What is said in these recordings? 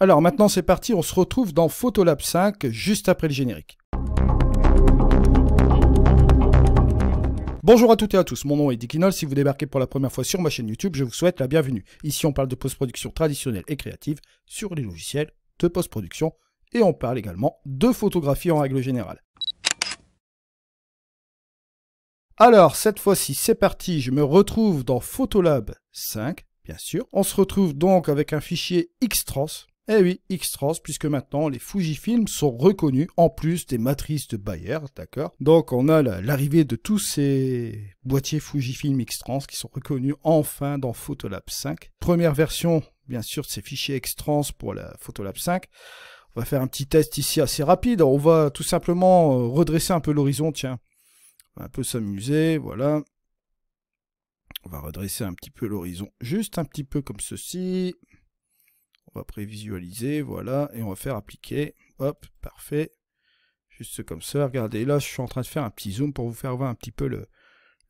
Alors maintenant c'est parti, on se retrouve dans Photolab 5 juste après le générique. Bonjour à toutes et à tous, mon nom est Dickinol. Si vous débarquez pour la première fois sur ma chaîne YouTube, je vous souhaite la bienvenue. Ici on parle de post-production traditionnelle et créative sur les logiciels de post-production et on parle également de photographie en règle générale. Alors cette fois-ci c'est parti, je me retrouve dans Photolab 5 bien sûr. On se retrouve donc avec un fichier Xtrans eh oui, X-Trans, puisque maintenant les Fujifilm sont reconnus en plus des matrices de Bayer, d'accord Donc on a l'arrivée de tous ces boîtiers Fujifilm X-Trans qui sont reconnus enfin dans Photolab 5. Première version, bien sûr, de ces fichiers X-Trans pour la Photolab 5. On va faire un petit test ici assez rapide. On va tout simplement euh, redresser un peu l'horizon, tiens. On va un peu s'amuser, voilà. On va redresser un petit peu l'horizon, juste un petit peu comme ceci on va prévisualiser, voilà, et on va faire appliquer, hop, parfait, juste comme ça, regardez, là je suis en train de faire un petit zoom pour vous faire voir un petit peu le,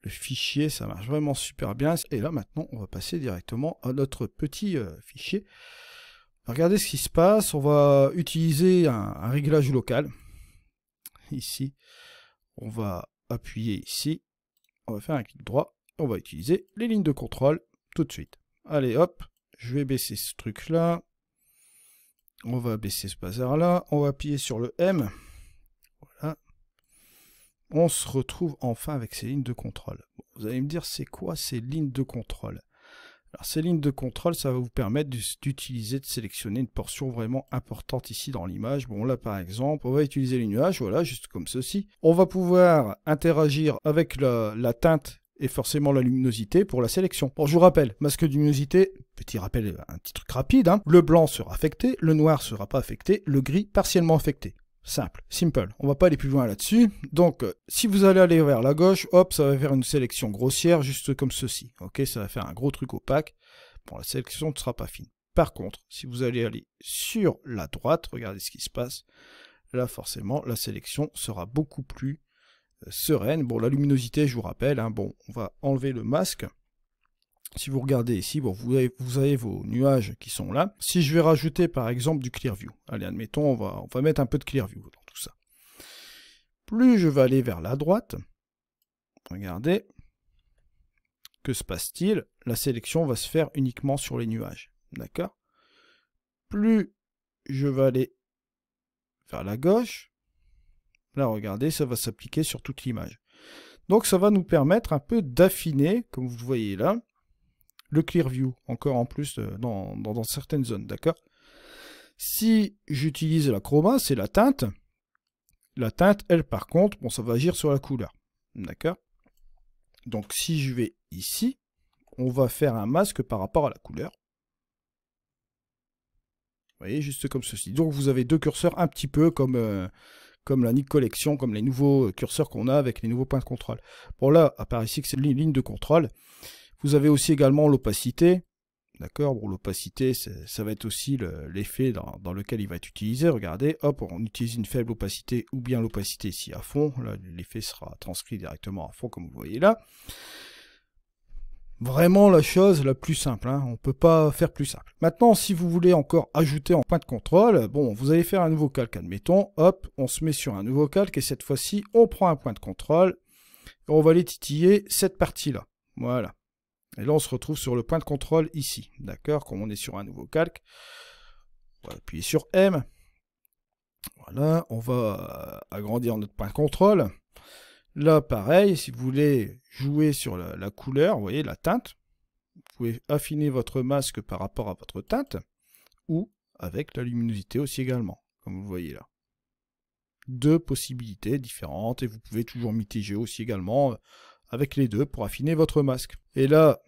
le fichier, ça marche vraiment super bien, et là maintenant on va passer directement à notre petit euh, fichier, regardez ce qui se passe, on va utiliser un réglage local, ici, on va appuyer ici, on va faire un clic droit, on va utiliser les lignes de contrôle tout de suite. Allez hop, je vais baisser ce truc là, on va baisser ce bazar là. On va appuyer sur le M. Voilà. On se retrouve enfin avec ces lignes de contrôle. vous allez me dire, c'est quoi ces lignes de contrôle alors, ces lignes de contrôle, ça va vous permettre d'utiliser, de sélectionner une portion vraiment importante ici dans l'image. Bon, là, par exemple, on va utiliser les nuages, voilà, juste comme ceci. On va pouvoir interagir avec la teinte et forcément la luminosité pour la sélection. Bon, je vous rappelle, masque de luminosité, petit rappel, un petit truc rapide, hein. le blanc sera affecté, le noir sera pas affecté, le gris partiellement affecté. Simple, simple. On va pas aller plus loin là-dessus. Donc, euh, si vous allez aller vers la gauche, hop, ça va faire une sélection grossière, juste comme ceci. Ok, ça va faire un gros truc opaque. Bon, la sélection ne sera pas fine. Par contre, si vous allez aller sur la droite, regardez ce qui se passe. Là, forcément, la sélection sera beaucoup plus sereine. Bon, la luminosité, je vous rappelle, hein, bon, on va enlever le masque. Si vous regardez ici, bon, vous, avez, vos nuages qui sont là. Si je vais rajouter par exemple du clear view, allez, admettons, on va, on va mettre un peu de clear view dans tout ça. Plus je vais aller vers la droite, regardez, que se passe-t-il La sélection va se faire uniquement sur les nuages, d'accord Plus je vais aller vers la gauche, Là, regardez, ça va s'appliquer sur toute l'image. Donc ça va nous permettre un peu d'affiner, comme vous voyez là, le clear view, encore en plus euh, dans, certaines zones, d'accord Si j'utilise la chroma, c'est la teinte. La teinte, elle, par contre, bon, ça va agir sur la couleur, d'accord Donc si je vais ici, on va faire un masque par rapport à la couleur. Vous voyez, juste comme ceci. Donc vous avez deux curseurs un petit peu comme... Euh, comme la NIC Collection, comme les nouveaux euh, curseurs qu'on a avec les nouveaux points de contrôle. Bon là, part ici que c'est une ligne de contrôle. Vous avez aussi également l'opacité. D'accord Bon, l'opacité, ça va être aussi l'effet dans, lequel il va être utilisé. Regardez, hop, on utilise une faible opacité ou bien l'opacité ici à fond. Là, L'effet sera transcrit directement à fond, comme vous voyez là vraiment la chose la plus simple. Hein. On ne peut pas faire plus simple. Maintenant, si vous voulez encore ajouter un point de contrôle, bon, vous allez faire un nouveau calque, admettons. Hop, on se met sur un nouveau calque et cette fois-ci, on prend un point de contrôle et on va les titiller cette partie-là. Voilà. Et là, on se retrouve sur le point de contrôle ici. D'accord Comme on est sur un nouveau calque, on va appuyer sur M. Voilà, on va agrandir notre point de contrôle. Là, pareil, si vous voulez jouer sur la, couleur, vous voyez, la teinte, vous pouvez affiner votre masque par rapport à votre teinte, ou avec la luminosité aussi également, comme vous voyez là. Deux possibilités différentes, et vous pouvez toujours mitiger aussi également euh, avec les deux pour affiner votre masque. Et là,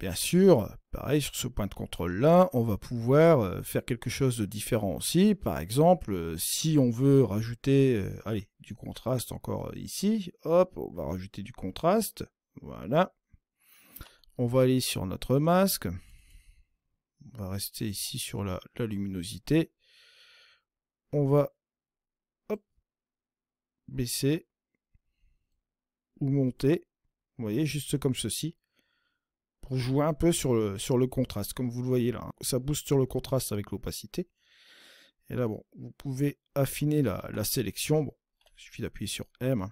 Bien sûr, pareil sur ce point de contrôle-là, on va pouvoir euh, faire quelque chose de différent aussi. Par exemple, euh, si on veut rajouter euh, allez, du contraste encore ici, hop, on va rajouter du contraste. Voilà. On va aller sur notre masque. On va rester ici sur la, luminosité. On va hop, baisser ou monter. Vous voyez, juste comme ceci jouer un peu sur le, sur le contraste, comme vous le voyez là. Hein. Ça booste sur le contraste avec l'opacité. Et là, bon, vous pouvez affiner la, sélection. Bon, il suffit d'appuyer sur M.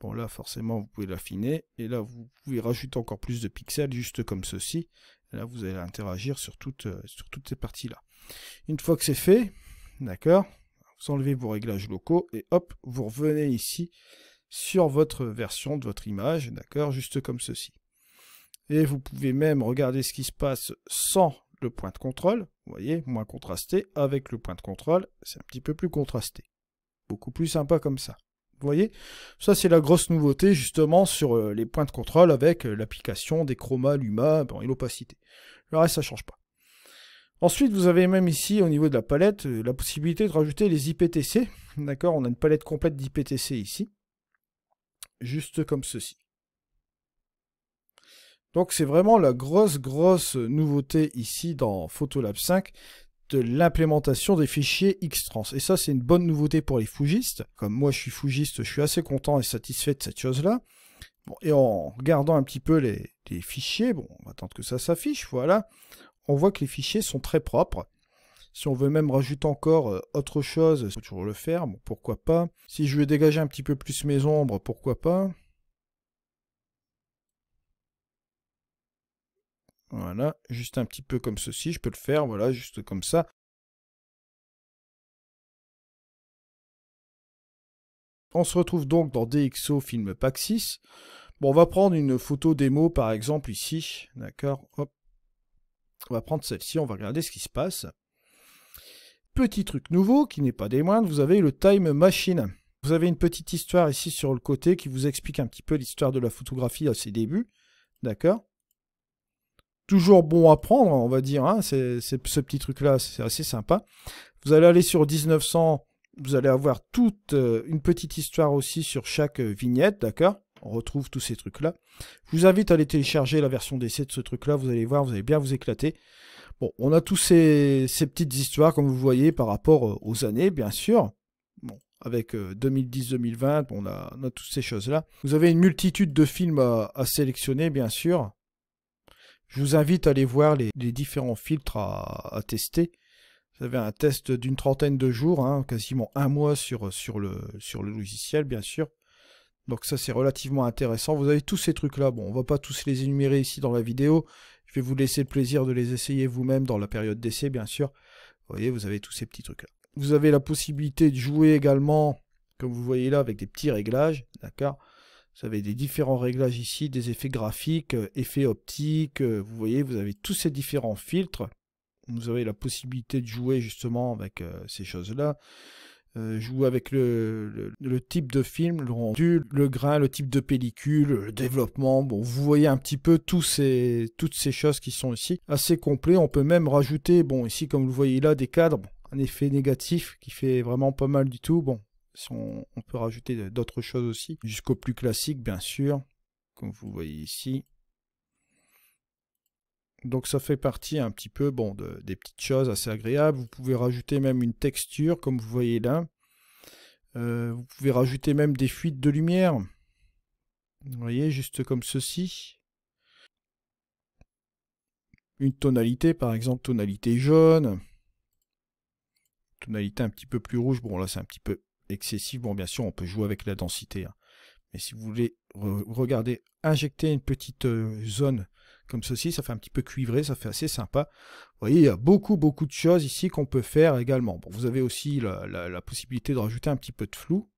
Bon, là, forcément, vous pouvez l'affiner. Et là, vous pouvez rajouter encore plus de pixels, juste comme ceci. Et là, vous allez interagir sur toutes, euh, sur toutes ces parties-là. Une fois que c'est fait, d'accord, vous enlevez vos réglages locaux et hop, vous revenez ici sur votre version de votre image, d'accord, juste comme ceci. Et vous pouvez même regarder ce qui se passe sans le point de contrôle. Vous voyez, moins contrasté. Avec le point de contrôle, c'est un petit peu plus contrasté. Beaucoup plus sympa comme ça. Vous voyez Ça, c'est la grosse nouveauté, justement, sur euh, les points de contrôle avec euh, l'application des chromas, l'UMA bon, et l'opacité. Le reste, ça ne change pas. Ensuite, vous avez même ici, au niveau de la palette, euh, la possibilité de rajouter les IPTC. D'accord On a une palette complète d'IPTC ici. Juste comme ceci. Donc c'est vraiment la grosse, grosse nouveauté ici dans Photolab 5 de l'implémentation des fichiers Xtrans. Et ça, c'est une bonne nouveauté pour les fougistes. Comme moi, je suis fougiste, je suis assez content et satisfait de cette chose-là. et en regardant un petit peu les, fichiers, bon, on va attendre que ça s'affiche, voilà, on voit que les fichiers sont très propres. Si on veut même rajouter encore euh, autre chose, on peut toujours le faire, pourquoi pas. Si je veux dégager un petit peu plus mes ombres, pourquoi pas. Voilà, juste un petit peu comme ceci, je peux le faire, voilà, juste comme ça. On se retrouve donc dans DxO Film Pack 6. Bon, on va prendre une photo démo par exemple ici, d'accord, On va prendre celle-ci, on va regarder ce qui se passe. Petit truc nouveau, qui n'est pas des moindres, vous avez le Time Machine. Vous avez une petite histoire ici sur le côté qui vous explique un petit peu l'histoire de la photographie à ses débuts, d'accord toujours bon à prendre, on va dire. Hein, c'est ce petit truc-là, c'est assez sympa. Vous allez aller sur 1900, vous allez avoir toute euh, une petite histoire aussi sur chaque euh, vignette, d'accord on retrouve tous ces trucs-là. Je vous invite à aller télécharger la version d'essai de ce truc-là, vous allez voir, vous allez bien vous éclater. Bon, on a tous ces, petites histoires, comme vous voyez, par rapport euh, aux années, bien sûr. Bon, avec 2010-2020, on a, on a toutes ces choses-là. Vous avez une multitude de films à sélectionner, bien sûr. Je vous invite à aller voir les, différents filtres à, tester. Vous avez un test d'une trentaine de jours, hein, quasiment un mois sur, le, logiciel, bien sûr. Donc ça c'est relativement intéressant. Vous avez tous ces trucs-là. Bon, on va pas tous les énumérer ici dans la vidéo. Je vais vous laisser le plaisir de les essayer vous-même dans la période d'essai, bien sûr. Vous voyez, vous avez tous ces petits trucs-là. Vous avez la possibilité de jouer également, comme vous voyez là, avec des petits réglages, d'accord vous avez des différents réglages ici, des effets graphiques, euh, effets optiques. Euh, vous voyez, vous avez tous ces différents filtres. Vous avez la possibilité de jouer justement avec euh, ces choses-là. jouer avec le, type de film, le rendu, le grain, le type de pellicule, le développement. Bon, vous voyez un petit peu tous ces, toutes ces choses qui sont ici. Assez complet. On peut même rajouter, bon, ici, comme vous le voyez là, des cadres. un effet négatif qui fait vraiment pas mal du tout. Bon, on, peut rajouter d'autres choses aussi, jusqu'au plus classique, bien sûr, comme vous voyez ici. Donc ça fait partie un petit peu bon, de, des petites choses assez agréables. Vous pouvez rajouter même une texture, comme vous voyez là. Euh, vous pouvez rajouter même des fuites de lumière. Vous voyez, juste comme ceci. Une tonalité, par exemple, tonalité jaune. Tonalité un petit peu plus rouge. Bon, là, c'est un petit peu excessive, bon, bien sûr, on peut jouer avec la densité. Hein. Mais si vous voulez, regarder injecter une petite euh, zone comme ceci, ça fait un petit peu cuivré, ça fait assez sympa. Vous voyez, il y a beaucoup, beaucoup de choses ici qu'on peut faire également. vous avez aussi la, possibilité de rajouter un petit peu de flou.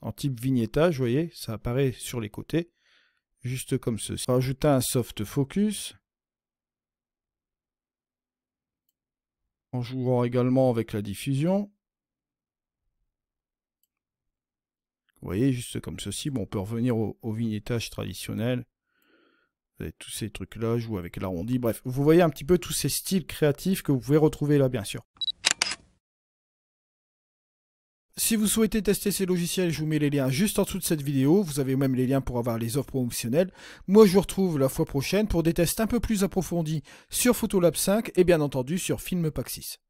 En type vignettage, vous voyez, ça apparaît sur les côtés, juste comme ceci. Rajouter un soft focus. en jouant également avec la diffusion. Vous voyez, juste comme ceci, bon, on peut revenir au, au vignettage traditionnel. Vous tous ces trucs-là, jouer avec l'arrondi, bref. Vous voyez un petit peu tous ces styles créatifs que vous pouvez retrouver là, bien sûr. Si vous souhaitez tester ces logiciels, je vous mets les liens juste en dessous de cette vidéo. Vous avez même les liens pour avoir les offres promotionnelles. Moi, je vous retrouve la fois prochaine pour des tests un peu plus approfondis sur Photolab 5 et bien entendu sur Film 6.